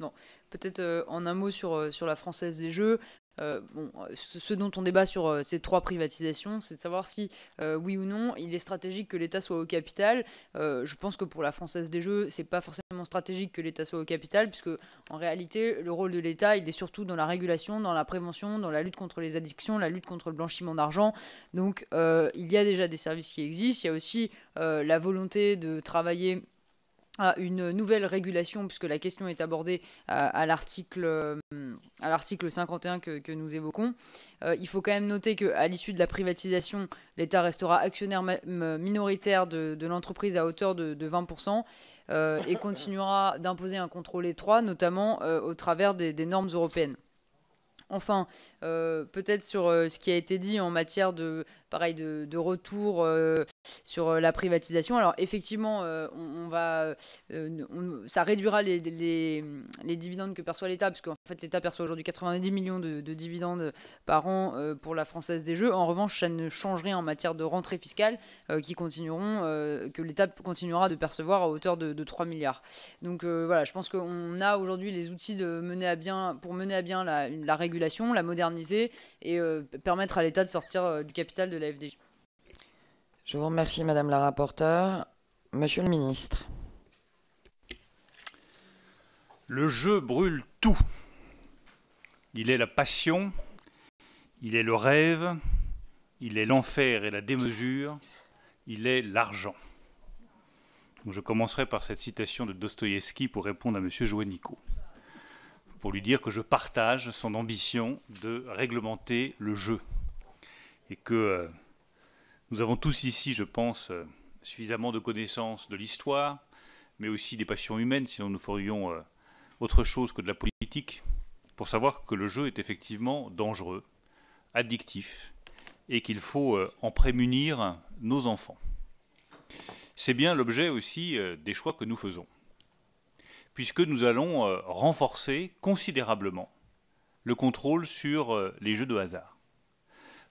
Non, peut-être euh, en un mot sur, euh, sur la française des jeux. Euh, bon, ce, dont on débat sur ces trois privatisations, c'est de savoir si, oui ou non, il est stratégique que l'État soit au capital. je pense que pour la Française des Jeux, c'est pas forcément stratégique que l'État soit au capital, puisque en réalité, le rôle de l'État, il est surtout dans la régulation, dans la prévention, dans la lutte contre les addictions, la lutte contre le blanchiment d'argent. Donc, il y a déjà des services qui existent. Il y a aussi la volonté de travailler à une nouvelle régulation, puisque la question est abordée à, à l'article 51 euh, que, que, nous évoquons. Euh, il faut quand même noter qu'à l'issue de la privatisation, l'État restera actionnaire minoritaire de, l'entreprise à hauteur de, 20%. Euh, et continuera d'imposer un contrôle étroit, notamment au travers des, normes européennes. Enfin, peut-être sur ce qui a été dit en matière de pareil, de, retour euh, sur euh, la privatisation. Alors effectivement, euh, on, va, ça réduira les, les, dividendes que perçoit l'État, parce qu'en fait l'État perçoit aujourd'hui 90 millions de, dividendes par an pour la Française des Jeux. En revanche, ça ne change rien en matière de rentrée fiscale, qui continueront, que l'État continuera de percevoir à hauteur de, 3 milliards. Donc voilà, je pense qu'on a aujourd'hui les outils de mener à bien, pour mener à bien la, la régulation, la moderniser et permettre à l'État de sortir du capital de la je vous remercie, Madame la rapporteure. Monsieur le ministre. Le jeu brûle tout. Il est la passion, il est le rêve, il est l'enfer et la démesure, il est l'argent. Je commencerai par cette citation de Dostoïevski pour répondre à Monsieur Joannico, pour lui dire que je partage son ambition de réglementer le jeu et que euh, nous avons tous ici, je pense, euh, suffisamment de connaissances de l'histoire, mais aussi des passions humaines, sinon nous ferions euh, autre chose que de la politique, pour savoir que le jeu est effectivement dangereux, addictif, et qu'il faut en prémunir nos enfants. C'est bien l'objet aussi des choix que nous faisons, puisque nous allons renforcer considérablement le contrôle sur les jeux de hasard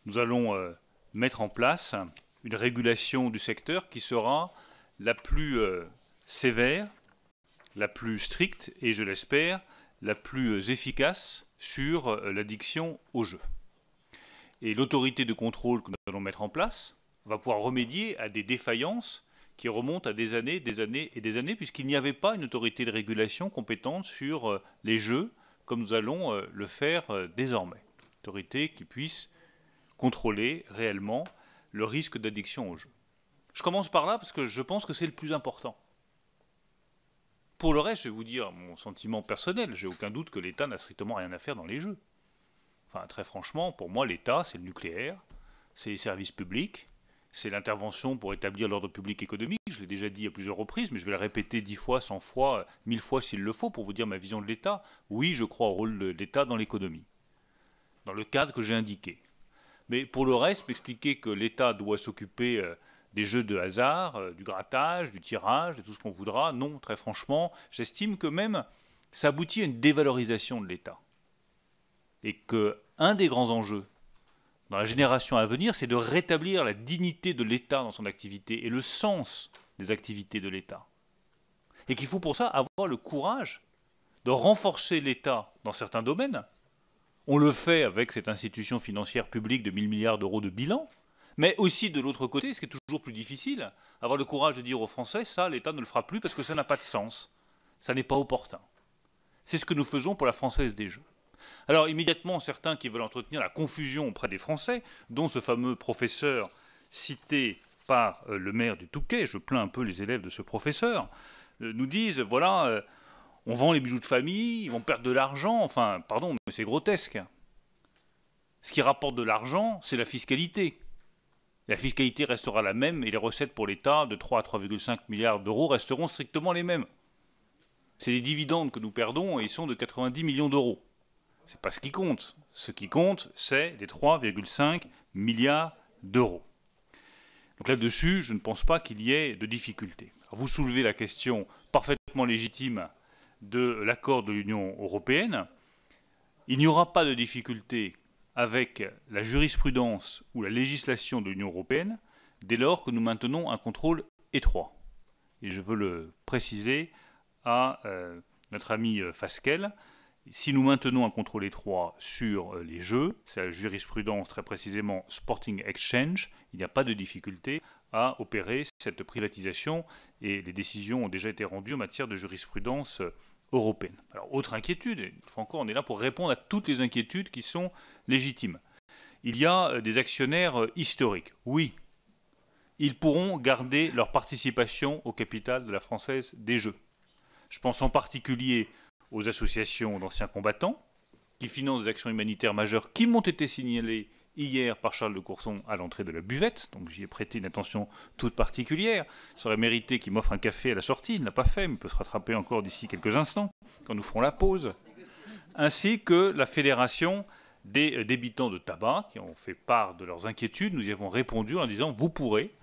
nous allons euh, mettre en place une régulation du secteur qui sera la plus euh, sévère, la plus stricte et, je l'espère, la plus euh, efficace sur l'addiction au jeu. Et l'autorité de contrôle que nous allons mettre en place va pouvoir remédier à des défaillances qui remontent à des années, des années et des années, puisqu'il n'y avait pas une autorité de régulation compétente sur les jeux, comme nous allons le faire désormais. autorité qui puisse contrôler réellement le risque d'addiction aux jeux. Je commence par là parce que je pense que c'est le plus important. Pour le reste, je vais vous dire mon sentiment personnel. J'ai aucun doute que l'État n'a strictement rien à faire dans les jeux. Enfin, très franchement, pour moi, l'État, c'est le nucléaire, c'est les services publics, c'est l'intervention pour établir l'ordre public économique. Je l'ai déjà dit à plusieurs reprises, mais je vais le répéter dix fois, cent fois, mille fois s'il le faut pour vous dire ma vision de l'État. Oui, je crois au rôle de l'État dans l'économie, dans le cadre que j'ai indiqué. Mais pour le reste, m'expliquer que l'État doit s'occuper euh, des jeux de hasard, euh, du grattage, du tirage, de tout ce qu'on voudra, non, très franchement, j'estime que même ça aboutit à une dévalorisation de l'État. Et que un des grands enjeux dans la génération à venir, c'est de rétablir la dignité de l'État dans son activité et le sens des activités de l'État. Et qu'il faut pour ça avoir le courage de renforcer l'État dans certains domaines, on le fait avec cette institution financière publique de 1000 milliards d'euros de bilan, mais aussi de l'autre côté, ce qui est toujours plus difficile, avoir le courage de dire aux Français, ça, l'État ne le fera plus parce que ça n'a pas de sens, ça n'est pas opportun. C'est ce que nous faisons pour la Française des Jeux. Alors immédiatement, certains qui veulent entretenir la confusion auprès des Français, dont ce fameux professeur cité par euh, le maire du Touquet, je plains un peu les élèves de ce professeur, euh, nous disent, voilà, euh, on vend les bijoux de famille, ils vont perdre de l'argent. Enfin, pardon, mais c'est grotesque. Ce qui rapporte de l'argent, c'est la fiscalité. La fiscalité restera la même et les recettes pour l'État de 3 à 3,5 milliards d'euros resteront strictement les mêmes. C'est les dividendes que nous perdons et ils sont de 90 millions d'euros. Ce n'est pas ce qui compte. Ce qui compte, c'est les 3,5 milliards d'euros. Donc là-dessus, je ne pense pas qu'il y ait de difficultés. vous soulevez la question parfaitement légitime de l'accord de l'Union européenne, il n'y aura pas de difficulté avec la jurisprudence ou la législation de l'Union européenne dès lors que nous maintenons un contrôle étroit. Et je veux le préciser à euh, notre ami euh, Fasquel, Si nous maintenons un contrôle étroit sur euh, les jeux, c'est la jurisprudence très précisément Sporting Exchange, il n'y a pas de difficulté à opérer cette privatisation et les décisions ont déjà été rendues en matière de jurisprudence alors, autre inquiétude, une on est là pour répondre à toutes les inquiétudes qui sont légitimes. Il y a euh, des actionnaires euh, historiques. Oui, ils pourront garder leur participation au capital de la Française des Jeux. Je pense en particulier aux associations d'anciens combattants qui financent des actions humanitaires majeures qui m'ont été signalées hier par Charles de Courson à l'entrée de la buvette, donc j'y ai prêté une attention toute particulière. Ça aurait mérité qu'il m'offre un café à la sortie, il ne l'a pas fait, mais il peut se rattraper encore d'ici quelques instants, quand nous ferons la pause. Ainsi que la Fédération des débitants de tabac, qui ont fait part de leurs inquiétudes, nous y avons répondu en disant vous pourrez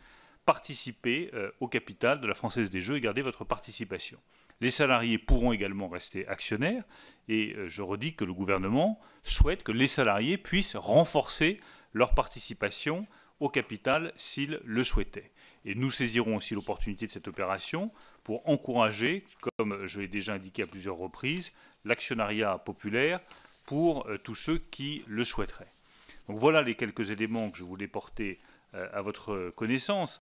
participer euh, au capital de la Française des Jeux et garder votre participation. Les salariés pourront également rester actionnaires. Et euh, je redis que le gouvernement souhaite que les salariés puissent renforcer leur participation au capital s'ils le souhaitaient. Et nous saisirons aussi l'opportunité de cette opération pour encourager, comme je l'ai déjà indiqué à plusieurs reprises, l'actionnariat populaire pour euh, tous ceux qui le souhaiteraient. Donc voilà les quelques éléments que je voulais porter euh, à votre connaissance.